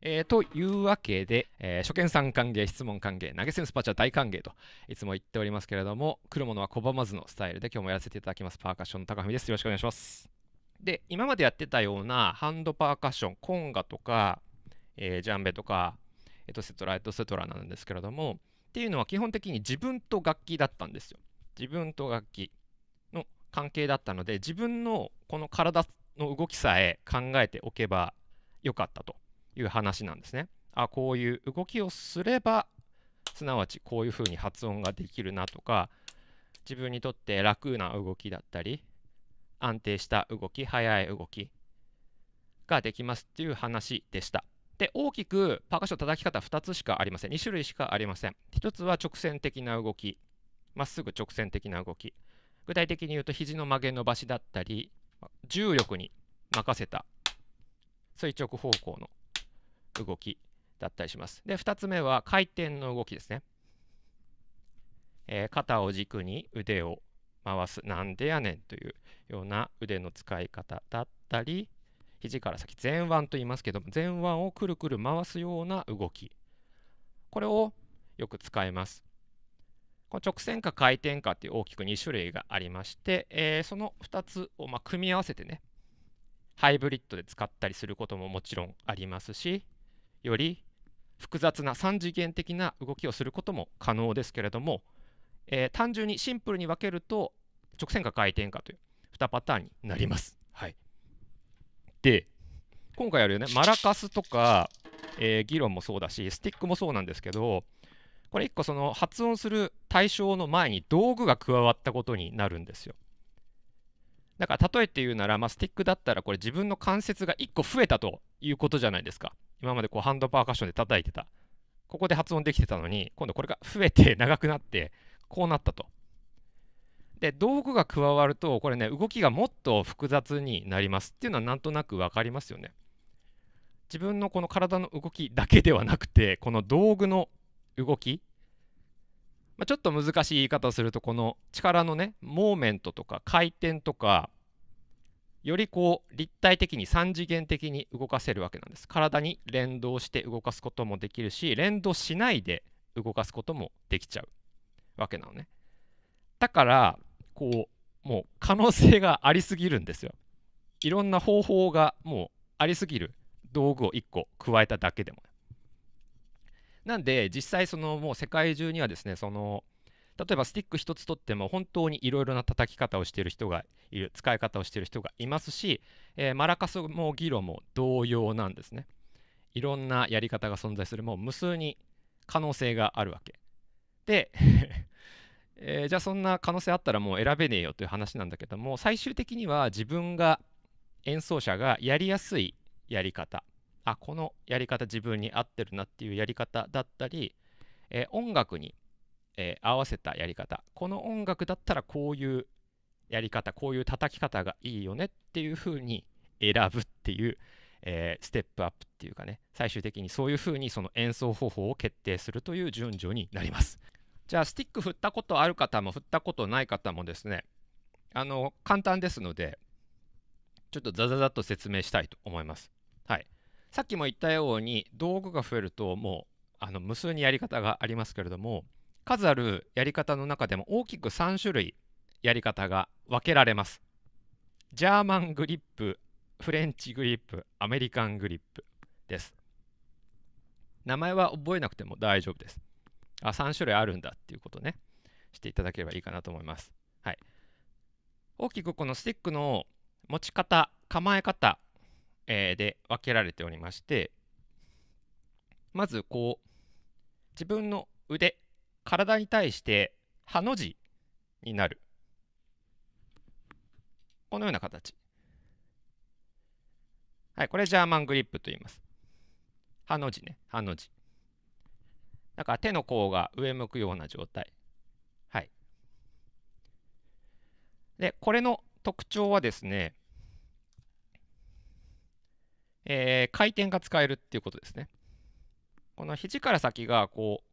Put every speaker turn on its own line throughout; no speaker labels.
えー、というわけで、えー、初見さん歓迎、質問歓迎、投げ銭スパチャ大歓迎といつも言っておりますけれども、来るものは拒まずのスタイルで今日もやらせていただきます。パーカッションの高文です。よろしくお願いします。で、今までやってたようなハンドパーカッション、コンガとか、えー、ジャンベとか、エトセトラ、エトセトラなんですけれども、っていうのは基本的に自分と楽器だったんですよ。自分と楽器の関係だったので、自分のこの体の動きさえ考えておけばよかったと。いう話なんですね。あこういう動きをすればすなわちこういうふうに発音ができるなとか自分にとって楽な動きだったり安定した動き速い動きができますっていう話でした。で大きくパーカッション叩き方2つしかありません2種類しかありません1つは直線的な動きまっすぐ直線的な動き具体的に言うと肘の曲げ伸ばしだったり重力に任せた垂直方向の動きだったりします。で、2つ目は回転の動きですね。えー、肩を軸に腕を回す、なんでやねんというような腕の使い方だったり、肘から先、前腕と言いますけども、前腕をくるくる回すような動き。これをよく使います。この直線か回転かっていう大きく2種類がありまして、えー、その2つをま組み合わせてね、ハイブリッドで使ったりすることももちろんありますし、より複雑な3次元的な動きをすることも可能ですけれども、えー、単純にシンプルに分けると直線か回転かという2パターンになります。はい、で今回やるよねマラカスとか、えー、議論もそうだしスティックもそうなんですけどこれ1個その発音する対象の前に道具が加わったことになるんですよ。だから例えて言うなら、まあ、スティックだったらこれ自分の関節が1個増えたということじゃないですか。今までこうハンドパーカッションで叩いてた。ここで発音できてたのに、今度これが増えて長くなって、こうなったと。で、道具が加わると、これね、動きがもっと複雑になりますっていうのはなんとなく分かりますよね。自分のこの体の動きだけではなくて、この道具の動き、まあ、ちょっと難しい言い方をすると、この力のね、モーメントとか回転とか、よりこう立体的に3次元的に動かせるわけなんです体に連動して動かすこともできるし連動しないで動かすこともできちゃうわけなのねだからこうもう可能性がありすぎるんですよいろんな方法がもうありすぎる道具を1個加えただけでもなんで実際そのもう世界中にはですねその例えばスティック1つとっても本当にいろいろな叩き方をしている人がいる使い方をしている人がいますし、えー、マラカスも議論も同様なんですねいろんなやり方が存在するもう無数に可能性があるわけで えー、じゃあそんな可能性あったらもう選べねえよという話なんだけども最終的には自分が演奏者がやりやすいやり方あこのやり方自分に合ってるなっていうやり方だったり、えー、音楽にえー、合わせたやり方この音楽だったらこういうやり方こういう叩き方がいいよねっていう風に選ぶっていう、えー、ステップアップっていうかね最終的にそういう風にその演奏方法を決定するという順序になりますじゃあスティック振ったことある方も振ったことない方もですねあの簡単ですのでちょっとザザザッと説明したいと思いますはいさっきも言ったように道具が増えるともうあの無数にやり方がありますけれども数あるやり方の中でも大きく3種類やり方が分けられます。ジャーマングリップ、フレンチグリップ、アメリカングリップです。名前は覚えなくても大丈夫です。あ、3種類あるんだっていうことね、していただければいいかなと思います。はい。大きくこのスティックの持ち方、構え方、えー、で分けられておりまして、まずこう、自分の腕体に対してハの字になるこのような形はいこれジャーマングリップと言いますハの字ねハの字だから手の甲が上向くような状態はいでこれの特徴はですねえー、回転が使えるっていうことですね。この肘から先がこう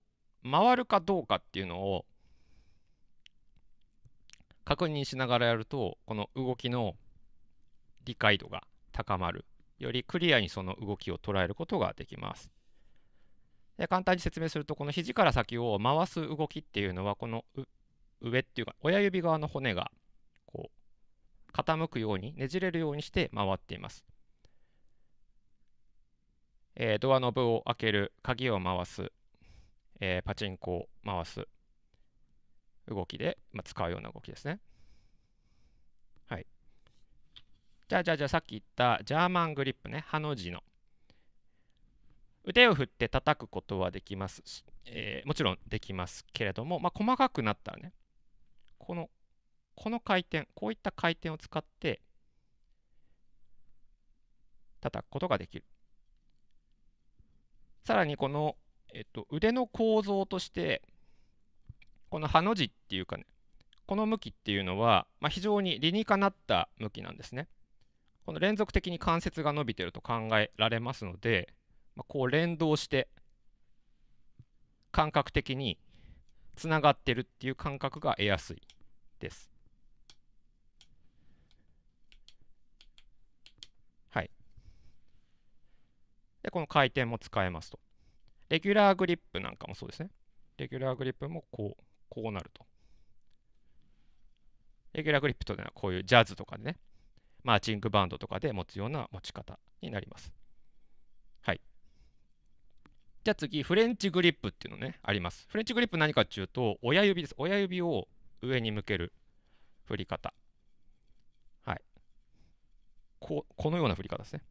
回るかどうかっていうのを確認しながらやるとこの動きの理解度が高まるよりクリアにその動きを捉えることができますで簡単に説明するとこの肘から先を回す動きっていうのはこの上っていうか親指側の骨がこう傾くようにねじれるようにして回っています、えー、ドアノブを開ける鍵を回すえー、パチンコを回す動きで、まあ、使うような動きですね。はい。じゃあ、じゃあ、じゃあ、さっき言ったジャーマングリップね、ハの字の。腕を振って叩くことはできますし、えー、もちろんできますけれども、まあ、細かくなったらね、この、この回転、こういった回転を使って、叩くことができる。さらにこのえっと、腕の構造としてこのハの字っていうかねこの向きっていうのは、まあ、非常に理にかなった向きなんですね。この連続的に関節が伸びてると考えられますので、まあ、こう連動して感覚的につながってるっていう感覚が得やすいです。はい。で、この回転も使えますと。レギュラーグリップなんかもそうですね。レギュラーグリップもこう、こうなると。レギュラーグリップというのはこういうジャズとかでね、マーチングバンドとかで持つような持ち方になります。はい。じゃあ次、フレンチグリップっていうのね、あります。フレンチグリップ何かっていうと、親指です。親指を上に向ける振り方。はい。こう、このような振り方ですね。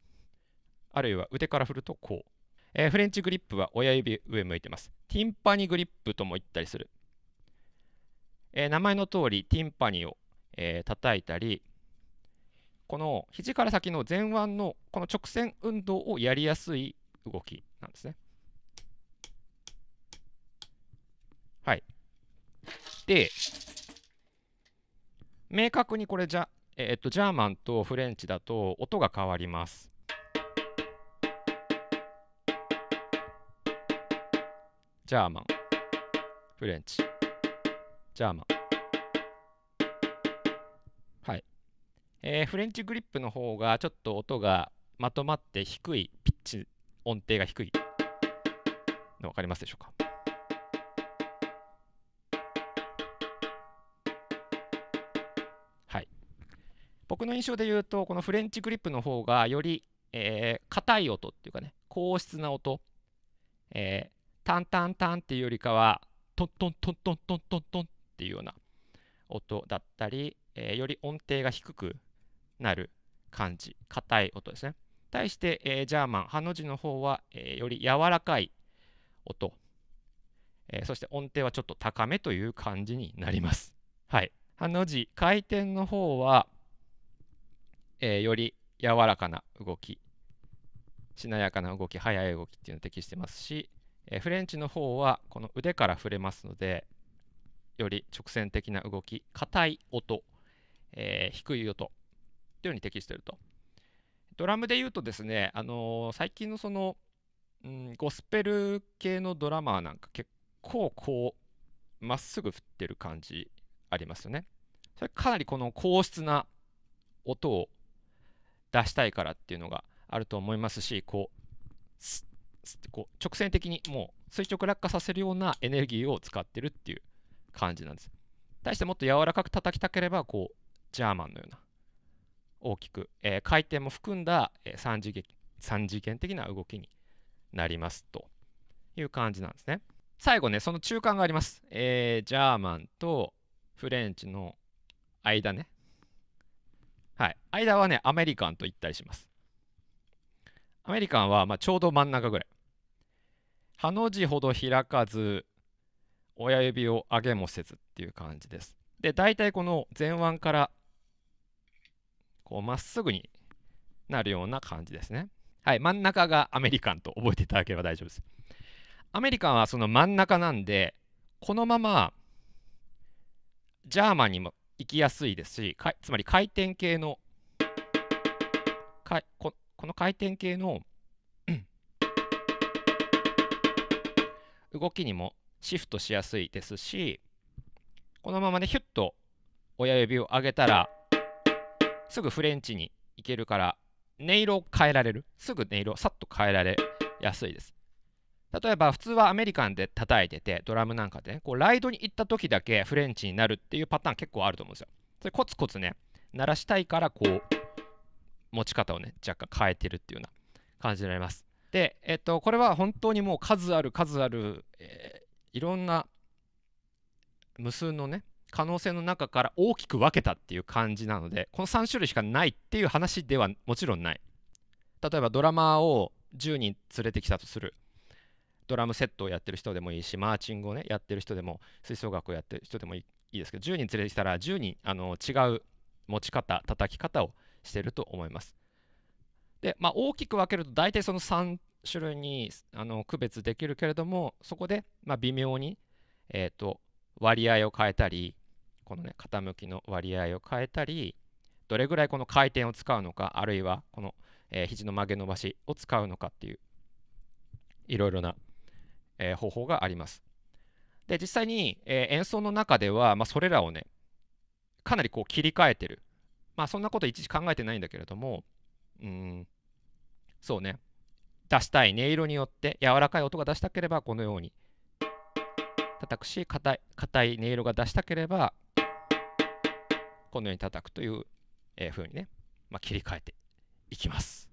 あるいは腕から振るとこう。えー、フレンチグリップは親指上向いてます。ティンパニグリップとも言ったりする。えー、名前の通り、ティンパニを、えー、叩いたり、この肘から先の前腕のこの直線運動をやりやすい動きなんですね。はい。で、明確にこれじゃ、えー、っとジャーマンとフレンチだと音が変わります。ジャーマンフレンチジャーマンはいえー、フレンチグリップの方がちょっと音がまとまって低いピッチ音程が低いの分かりますでしょうかはい僕の印象で言うとこのフレンチグリップの方がより、えー、硬い音っていうかね硬質な音、えー、タンタンタンっていうよりかはトントントントントントントンっていうような音だったり、えー、より音程が低くなる感じ硬い音ですね対して、えー、ジャーマンハの字の方は、えー、より柔らかい音、えー、そして音程はちょっと高めという感じになりますはいハの字回転の方は、えより柔らかな動きしなやかな動き速い動きっていうのを適してますしえフレンチの方はこの腕から触れますのでより直線的な動き硬い音、えー、低い音というように適しているとドラムで言うとですね、あのー、最近のその、うん、ゴスペル系のドラマーなんか結構こうまっすぐ振ってる感じありますよねそれかなりこの硬質な音を出したいからっていうのがあると思いますしこうスッこう直線的にもう垂直落下させるようなエネルギーを使ってるっていう感じなんです。対してもっと柔らかく叩きたければこうジャーマンのような大きく、えー、回転も含んだ、えー、次元3次元的な動きになりますという感じなんですね。最後ねその中間があります。えー、ジャーマンとフレンチの間ね。はい。間はねアメリカンと言ったりします。アメリカンはまあちょうど真ん中ぐらい。ハの字ほど開かず、親指を上げもせずっていう感じです。で、大体この前腕から、こう、まっすぐになるような感じですね。はい、真ん中がアメリカンと覚えていただければ大丈夫です。アメリカンはその真ん中なんで、このまま、ジャーマンにも行きやすいですし、つまり回転系の、この回転系の動きにもシフトしやすいですしこのままねヒュッと親指を上げたらすぐフレンチに行けるから音色を変えられるすぐ音色をさっと変えられやすいです例えば普通はアメリカンで叩いててドラムなんかで、ね、こうライドに行った時だけフレンチになるっていうパターン結構あると思うんですよそれコツコツね鳴らしたいからこう持ち方をね若干変えてるっていうような感じになりますで、えっと、これは本当にもう数ある数ある、えー、いろんな無数のね可能性の中から大きく分けたっていう感じなのでこの3種類しかないっていう話ではもちろんない例えばドラマーを10人連れてきたとするドラムセットをやってる人でもいいしマーチングをねやってる人でも吹奏楽をやってる人でもいいですけど10人連れてきたら10人あの違う持ち方叩き方をしてると思いますで、まあ、大きく分けると大体その3種類にあの区別できるけれどもそこでまあ微妙に、えー、と割合を変えたりこのね傾きの割合を変えたりどれぐらいこの回転を使うのかあるいはこの、えー、肘の曲げ伸ばしを使うのかっていういろいろな、えー、方法があります。で実際に、えー、演奏の中では、まあ、それらをねかなりこう切り替えてる、まあ、そんなこと一時考えてないんだけれどもうんそうね、出したい音色によって柔らかい音が出したければこのように叩くし、硬い硬い音色が出したければこのように叩くという、えー、風にね、まあ、切り替えていきます。